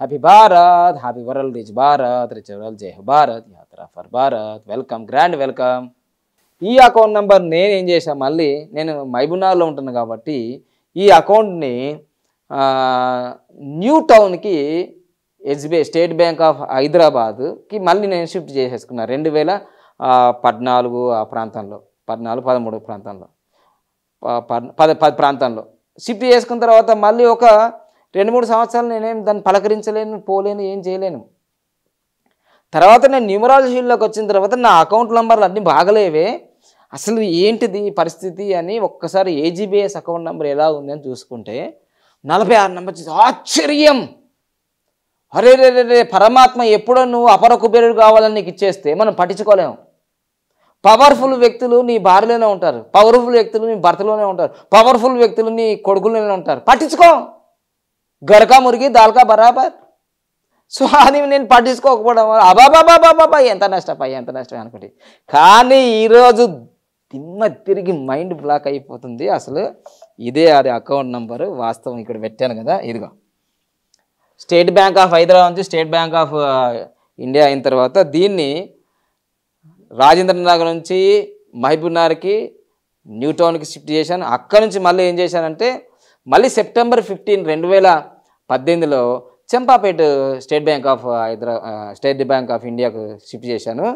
happy Bharat happy world rich Bharat rich world జై భారత్ యాత్ర for Bharat welcome grand welcome ఈ account number నేను ఏం చేశాను మళ్ళీ నేను మైబునార్లో ఉంటాను కాబట్టి ఈ అకౌంట్ని న్యూ టౌన్కి ఎస్బీఐ స్టేట్ బ్యాంక్ ఆఫ్ హైదరాబాద్కి మళ్ళీ నేను షిఫ్ట్ చేసేసుకున్నాను రెండు వేల పద్నాలుగు ఆ ప్రాంతంలో పద్నాలుగు పదమూడు ప్రాంతంలో పద పది ప్రాంతంలో షిఫ్ట్ చేసుకున్న తర్వాత మళ్ళీ ఒక రెండు మూడు సంవత్సరాలు నేనేం దాన్ని పలకరించలేను పోలేను ఏం చేయలేను తర్వాత నేను న్యూమరాలజీలోకి వచ్చిన తర్వాత నా అకౌంట్ నెంబర్లు అన్నీ బాగలేవే అసలు ఏంటిది పరిస్థితి అని ఒక్కసారి ఏజీబీఎస్ అకౌంట్ నెంబర్ ఎలా ఉంది అని చూసుకుంటే నలభై ఆరు నెంబర్ చూసి ఆశ్చర్యం అరే రే రే పరమాత్మ ఎప్పుడో నువ్వు అపర కుబేరుడు కావాలని నీకు ఇచ్చేస్తే మనం పట్టించుకోలేము పవర్ఫుల్ వ్యక్తులు నీ భార్యలోనే ఉంటారు పవర్ఫుల్ వ్యక్తులు నీ భర్తలోనే ఉంటారు పవర్ఫుల్ వ్యక్తులు నీ కొడుకులోనే ఉంటారు పట్టించుకో గరకా మురిగి దాల్కా బరాబర్ సో అది నేను పట్టించుకోకపోవడం అబాబాబాబాబా ఎంత నష్టపోయి ఎంత నష్టం అనుకోండి కానీ ఈరోజు దిమ్మ తిరిగి మైండ్ బ్లాక్ అయిపోతుంది అసలు ఇదే అది అకౌంట్ నంబర్ వాస్తవం ఇక్కడ పెట్టాను కదా ఇదిగో స్టేట్ బ్యాంక్ ఆఫ్ హైదరాబాద్ నుంచి స్టేట్ బ్యాంక్ ఆఫ్ ఇండియా అయిన తర్వాత దీన్ని రాజేంద్ర నగర్ నుంచి మహబూబ్నగర్కి న్యూటౌన్కి షిఫ్ట్ చేశాను అక్కడ నుంచి మళ్ళీ ఏం చేశానంటే మళ్ళీ సెప్టెంబర్ ఫిఫ్టీన్ రెండు వేల పద్దెనిమిదిలో Champapet state bank of Hyderabad state bank of ఇండియాకు షిఫ్ట్ చేశాను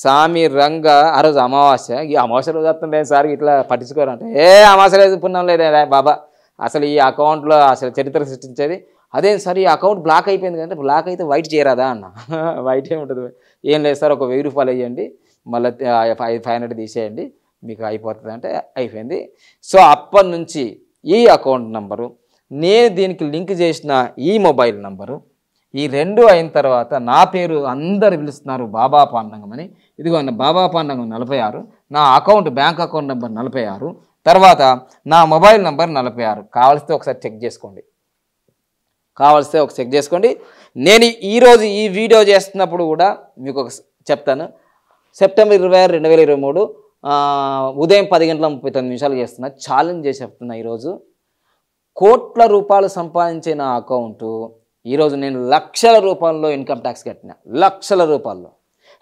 స్వామి రంగ ఆ రోజు అమావాస్య ఈ అమావాస్య రోజు వస్తుండే సార్ ఇట్లా పట్టించుకోరంటే ఏ అమావాస్య లేదు పుణ్యం లేదే బాబా అసలు ఈ అకౌంట్లో అసలు చరిత్ర సృష్టించేది అదేం సార్ ఈ అకౌంట్ బ్లాక్ అయిపోయింది కంటే బ్లాక్ అయితే వైట్ చేయరాదా అన్న వైట్ ఏముంటుంది ఏం లేదు సార్ ఒక వెయ్యి రూపాయలు వేయండి మళ్ళీ ఫైవ్ ఫైవ్ హండ్రెడ్ తీసేయండి మీకు అయిపోతుంది అంటే అయిపోయింది సో అప్పటి నుంచి ఈ అకౌంట్ నెంబరు నేను దీనికి లింక్ చేసిన ఈ మొబైల్ నంబరు ఈ రెండు అయిన తర్వాత నా పేరు అందరు పిలుస్తున్నారు బాబా పాండంగం అని ఇదిగో బాబా పాండంగం నలభై ఆరు నా అకౌంట్ బ్యాంక్ అకౌంట్ నెంబర్ నలభై ఆరు తర్వాత నా మొబైల్ నెంబర్ నలభై ఆరు కావలిస్తే ఒకసారి చెక్ చేసుకోండి కావలిస్తే ఒక చెక్ చేసుకోండి నేను ఈరోజు ఈ వీడియో చేస్తున్నప్పుడు కూడా మీకు ఒక చెప్తాను సెప్టెంబర్ ఇరవై ఆరు రెండు వేల ఇరవై మూడు ఉదయం పది గంటల ముప్పై తొమ్మిది నిమిషాలు చేస్తున్నా ఛాలెంజ్ చేసి చెప్తున్నా ఈరోజు కోట్ల రూపాయలు సంపాదించే నా అకౌంటు ఈరోజు నేను లక్షల రూపాయల్లో ఇన్కమ్ ట్యాక్స్ కట్టిన లక్షల రూపాయల్లో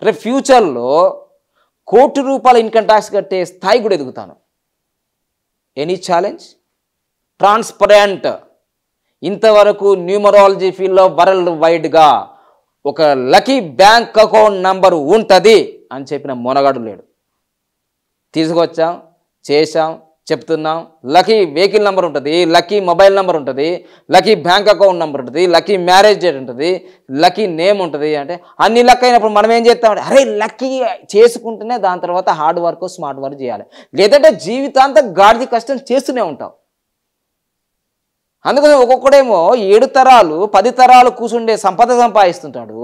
రేపు ఫ్యూచర్లో కోటి రూపాయల ఇన్కమ్ ట్యాక్స్ కట్టే స్థాయి కూడా ఎదుగుతాను ఎనీ ఛాలెంజ్ ట్రాన్స్పరెంట్ ఇంతవరకు న్యూమరాలజీ ఫీల్డ్లో వరల్డ్ వైడ్గా ఒక లకీ బ్యాంక్ అకౌంట్ నంబర్ ఉంటుంది అని చెప్పిన మొనగాడు లేడు తీసుకొచ్చాం చేశాం చెప్తున్నాం లక్కీ వెహికల్ నెంబర్ ఉంటుంది లక్కీ మొబైల్ నెంబర్ ఉంటుంది లక్కీ బ్యాంక్ అకౌంట్ నెంబర్ ఉంటుంది లక్కీ మ్యారేజ్ డేట్ ఉంటుంది లక్కీ నేమ్ ఉంటుంది అంటే అన్ని లక్ అయినప్పుడు మనం ఏం చేస్తామంటే అరే లక్కీ చేసుకుంటేనే దాని తర్వాత హార్డ్ వర్క్ స్మార్ట్ వర్క్ చేయాలి లేదంటే జీవితాంతం గాడిది కష్టం చేస్తూనే ఉంటాం అందుకని ఒక్కొక్కడేమో ఏడు తరాలు పది తరాలు కూర్చుండే సంపద సంపాదిస్తుంటాడు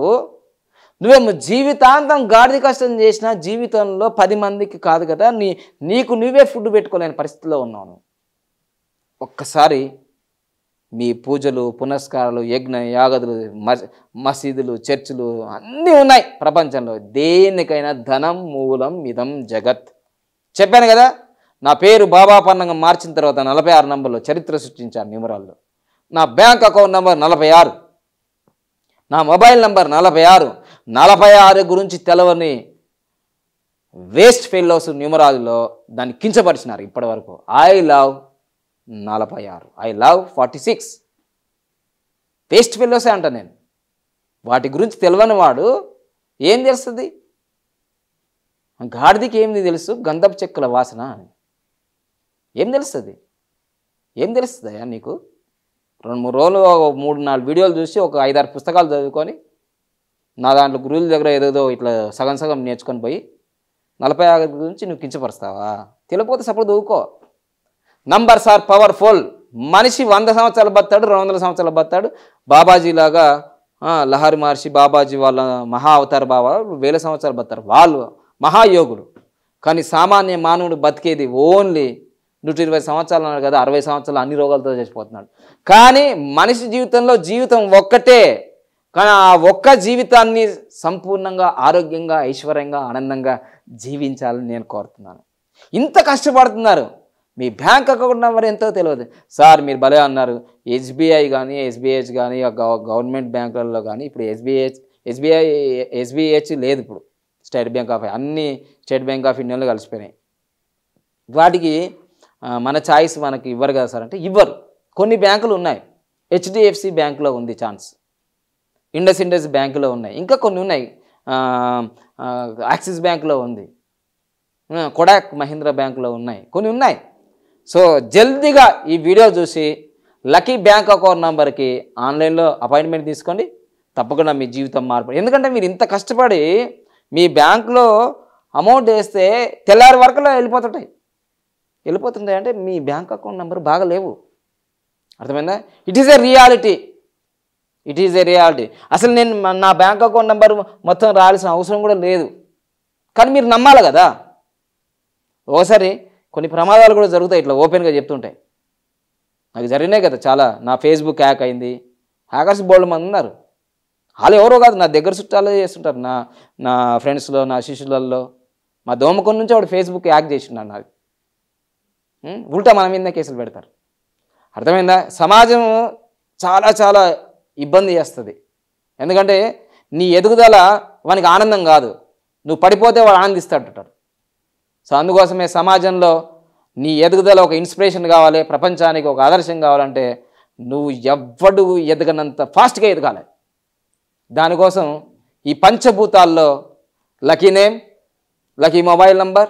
నువ్వేమో జీవితాంతం గాడిద కష్టం చేసిన జీవితంలో పది మందికి కాదు కదా నీ నీకు నువ్వే ఫుడ్ పెట్టుకోలేని పరిస్థితిలో ఉన్నాను ఒక్కసారి మీ పూజలు పునస్కారాలు యజ్ఞ యాగదులు మసీదులు చర్చిలు అన్నీ ఉన్నాయి ప్రపంచంలో దేనికైనా ధనం మూలం ఇదం జగత్ చెప్పాను కదా నా పేరు బాబా పన్నంగా మార్చిన తర్వాత నలభై ఆరు నంబర్లో చరిత్ర సృష్టించాను నిమరాల్లో నా బ్యాంక్ అకౌంట్ నంబర్ నలభై ఆరు నా మొబైల్ నంబర్ నలభై ఆరు నలభై ఆరు గురించి తెలవని వేస్ట్ ఫెల్లోస్ న్యూమరాజులో దాన్ని కించపరిచినారు ఇప్పటి వరకు ఐ లవ్ నలభై ఆరు I love forty six waste ఫెల్లోసే అంట నేను వాటి గురించి తెలవని వాడు ఏం తెలుస్తుంది గాడిదికి ఏంది తెలుసు గంధపు చెక్కుల వాసన అని ఏం తెలుస్తుంది ఏం తెలుస్తుంది నీకు రెండు మూడు రోజులు మూడు నాలుగు వీడియోలు చూసి ఒక ఐదారు పుస్తకాలు చదువుకొని నా దాంట్లో గురువుల దగ్గర ఏదేదో ఇట్లా సగం సగం నేర్చుకొని పోయి నలభై ఆరు గురించి నువ్వు కించపరుస్తావా తెలియకపోతే సపోర్ట్ ఊకో నంబర్స్ ఆర్ పవర్ఫుల్ మనిషి వంద సంవత్సరాలు బతాడు రెండు వందల సంవత్సరాలు బతాడు బాబాజీలాగా లహరి మహర్షి బాబాజీ వాళ్ళ మహా అవతార బాబా వేల సంవత్సరాలు బతారు వాళ్ళు మహాయోగులు కానీ సామాన్య మానవుడు బతికేది ఓన్లీ నూట ఇరవై సంవత్సరాలు అన్నారు కదా అరవై సంవత్సరాలు అన్ని రోగాలతో చచ్చిపోతున్నాడు కానీ మనిషి జీవితంలో జీవితం ఒక్కటే కానీ ఆ ఒక్క జీవితాన్ని సంపూర్ణంగా ఆరోగ్యంగా ఐశ్వర్యంగా ఆనందంగా జీవించాలని నేను కోరుతున్నాను ఇంత కష్టపడుతున్నారు మీ బ్యాంక్ అకౌంట్ నెంబర్ ఎంతో తెలియదు సార్ మీరు భలే అన్నారు ఎస్బీఐ కానీ ఎస్బీహెచ్ కానీ గవర్నమెంట్ బ్యాంకులలో కానీ ఇప్పుడు ఎస్బీహెచ్ ఎస్బీఐ ఎస్బీహెచ్ లేదు ఇప్పుడు స్టేట్ బ్యాంక్ ఆఫ్ అన్ని స్టేట్ బ్యాంక్ ఆఫ్ ఇండియాలో కలిసిపోయినాయి వాటికి మన ఛాయిస్ మనకి ఇవ్వరు కదా సార్ అంటే ఇవ్వరు కొన్ని బ్యాంకులు ఉన్నాయి హెచ్డిఎఫ్సి బ్యాంకులో ఉంది ఛాన్స్ ఇండస్ ఇండస్ బ్యాంకులో ఉన్నాయి ఇంకా కొన్ని ఉన్నాయి యాక్సిస్ బ్యాంకులో ఉంది కొడాక్ మహీంద్రా బ్యాంకులో ఉన్నాయి కొన్ని ఉన్నాయి సో జల్దీగా ఈ వీడియో చూసి లక్కీ బ్యాంక్ అకౌంట్ నెంబర్కి ఆన్లైన్లో అపాయింట్మెంట్ తీసుకోండి తప్పకుండా మీ జీవితం మార్పు ఎందుకంటే మీరు ఇంత కష్టపడి మీ బ్యాంకులో అమౌంట్ వేస్తే తెల్లారి వరకులో వెళ్ళిపోతుంటాయి వెళ్ళిపోతుంటాయి అంటే మీ బ్యాంక్ అకౌంట్ నెంబర్ బాగా లేవు అర్థమైందా it is a reality it is a reality అసలు నేను నా బ్యాంక్ అకౌంట్ నెంబర్ మొత్తం రావాల్సిన అవసరం కూడా లేదు కానీ మీరు నమ్మాలి కదా ఒకసారి కొన్ని ప్రమాదాలు కూడా జరుగుతాయి ఇట్లా ఓపెన్గా చెప్తుంటాయి నాకు జరిగినాయి కదా చాలా నా ఫేస్బుక్ హ్యాక్ అయింది హ్యాకర్స్ బోల్డ్ మంది ఉన్నారు వాళ్ళు ఎవరో కాదు నా దగ్గర చుట్టాలే చేస్తుంటారు నా నా ఫ్రెండ్స్లో నా శిష్యులలో మా దోమకొని నుంచి వాడు ఫేస్బుక్ హ్యాక్ చేసినాడు నాది ఉల్టా మన మీద కేసులు పెడతారు అర్థమైందా సమాజం చాలా చాలా ఇబ్బంది చేస్తుంది ఎందుకంటే నీ ఎదుగుదల వానికి ఆనందం కాదు నువ్వు పడిపోతే వాడు ఆనందిస్తాడు సో అందుకోసమే సమాజంలో నీ ఎదుగుదల ఒక ఇన్స్పిరేషన్ కావాలి ప్రపంచానికి ఒక ఆదర్శం కావాలంటే నువ్వు ఎవ్వడు ఎదగనంత ఫాస్ట్గా ఎదగాలి దానికోసం ఈ పంచభూతాల్లో lucky name lucky mobile number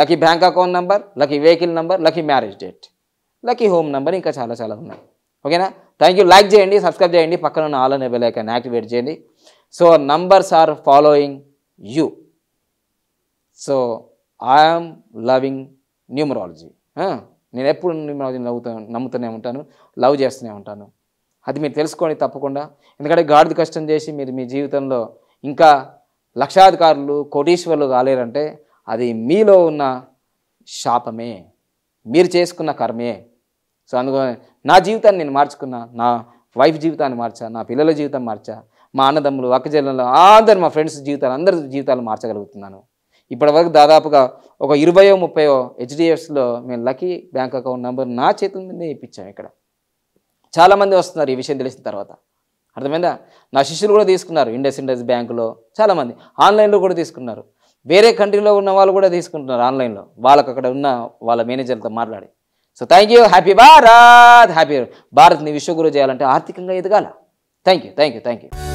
lucky bank account number lucky vehicle number lucky marriage date lucky home number ఇంకా చాలా చాలా ఉన్నాయి ఓకేనా థ్యాంక్ యూ లైక్ చేయండి సబ్స్క్రైబ్ చేయండి పక్కన ఉన్న ఆల్ అనే బెలైకాన్ని యాక్టివేట్ చేయండి so numbers are following you so I'm loving numerology నేను ఎప్పుడు న్యూమరాలజీని నవ్వుతా నమ్ముతూనే ఉంటాను లవ్ చేస్తూనే ఉంటాను అది మీరు తెలుసుకోండి తప్పకుండా ఎందుకంటే గాడిది కష్టం చేసి మీరు మీ జీవితంలో ఇంకా లక్షాధికారులు కోటీశ్వర్లు కాలేరంటే అది మీలో ఉన్న శాపమే మీరు చేసుకున్న కర్మే సో అందుకని నా జీవితాన్ని నేను మార్చుకున్నా నా వైఫ్ జీవితాన్ని మార్చా నా పిల్లల జీవితం మార్చా మా అన్నదమ్ములు అక్కజల్లలో అందరు మా ఫ్రెండ్స్ జీవితాలు అందరి జీవితాలు మార్చగలుగుతున్నాను ఇప్పటివరకు దాదాపుగా ఒక ఇరవయో ముప్పయో హెచ్డిఎఫ్స్లో మేము లక్కీ బ్యాంక్ అకౌంట్ నెంబర్ నా చేతుల మీదే ఇప్పించాం ఇక్కడ చాలామంది వస్తున్నారు ఈ విషయం తెలిసిన తర్వాత అర్థమైందా నా శిష్యులు కూడా తీసుకున్నారు ఇండస్ ఇండస్ బ్యాంకులో చాలామంది ఆన్లైన్లో కూడా తీసుకున్నారు వేరే కంట్రీలో ఉన్న వాళ్ళు కూడా తీసుకుంటున్నారు ఆన్లైన్లో వాళ్ళకి అక్కడ ఉన్న వాళ్ళ మేనేజర్తో మాట్లాడి so thank you happy Bharat happy భారత్ని విశ్వగురు చేయాలంటే ఆర్థికంగా ఎదగాల thank you thank you thank you